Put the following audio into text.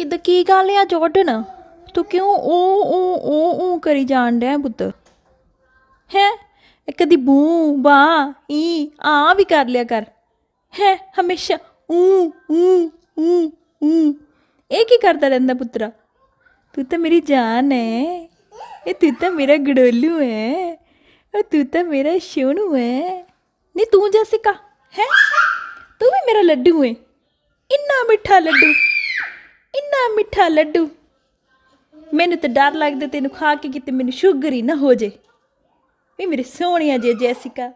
ਕਿਦ ਕੀ ਗੱਲ ਆ ਜੋਰਡਨ ਤੂੰ ਕਿਉਂ ਊ ਊ ਊ ਊ ਕਰੀ ਜਾਣ ਡਿਆ ਪੁੱਤ ਹੈ ਕਦੀ ਬੂ ਬਾ ਈ ਆ ਵੀ ਕਰ ਲਿਆ ਕਰ ਹੈ ਹਮੇਸ਼ਾ ਊ ਊ ਊ ਊ ਇਹ ਕੀ ਕਰਦਾ ਰਹਿੰਦਾ ਪੁੱਤਰਾ ਤੂੰ ਤਾਂ ਮੇਰੀ ਜਾਨ ਹੈ ਇਹ ਤੂੰ ਤਾਂ ਮੇਰਾ ਗੜੋਲੂ ਹੈ और तू तो मेरा शोनू है नहीं तू जैसे का है तू भी मेरा लड्डू है इन्ना मिठा लड्डू ਕਿੰਨਾ ਮਿੱਠਾ ਲੱਡੂ ਮੈਨੂੰ ਤਾਂ ਡਰ ਲੱਗਦਾ ਤੈਨੂੰ ਖਾ ਕੇ ਕਿਤੇ ਮੈਨੂੰ ਸ਼ੂਗਰ ਹੀ ਨਾ ਹੋ ਜੇ ਵੀ ਮੇਰੇ ਸੋਹਣੀਆਂ ਜੇ ਜੈਸਿਕਾ